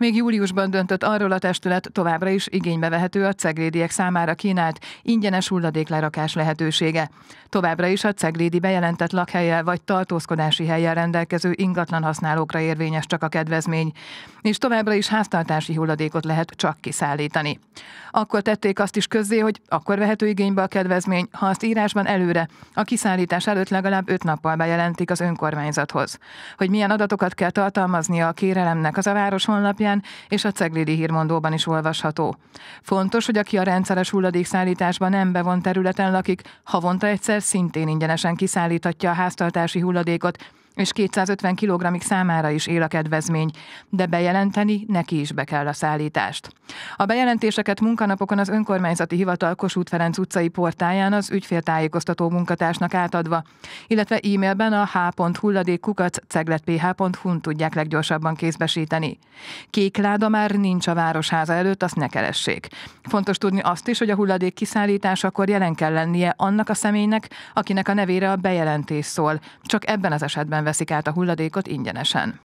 Még júliusban döntött arról a testület, továbbra is igénybe vehető a ceglédiek számára kínált ingyenes hulladéklerakás lehetősége. Továbbra is a ceglédi bejelentett lakhelyel vagy tartózkodási helyen rendelkező ingatlan használókra érvényes csak a kedvezmény, és továbbra is háztartási hulladékot lehet csak kiszállítani. Akkor tették azt is közzé, hogy akkor vehető igénybe a kedvezmény, ha azt írásban előre, a kiszállítás előtt legalább öt nappal bejelentik az önkormányzathoz. Hogy milyen adatokat kell tartalmaznia a kérelemnek, az a város honlapján helyen és a Ceglidi hírmondóban is olvasható. Fontos, hogy aki a rendszeres hulladékszállításban nem bevont területen lakik, havonta egyszer szintén ingyenesen kiszállíthatja a háztartási hulladékot, és 250 kg számára is él a kedvezmény, de bejelenteni neki is be kell a szállítást. A bejelentéseket munkanapokon az önkormányzati hivatal Kossuth Ferenc utcai portáján az ügyféltájékoztató munkatársnak átadva, illetve e-mailben a h.hulladékkukac.cegletph.hu-n tudják leggyorsabban kézbesíteni. Kék láda már nincs a városháza előtt, azt ne keressék. Fontos tudni azt is, hogy a hulladék kiszállításakor jelen kell lennie annak a személynek, akinek a nevére a bejelentés szól. Csak ebben az esetben veszik át a hulladékot ingyenesen.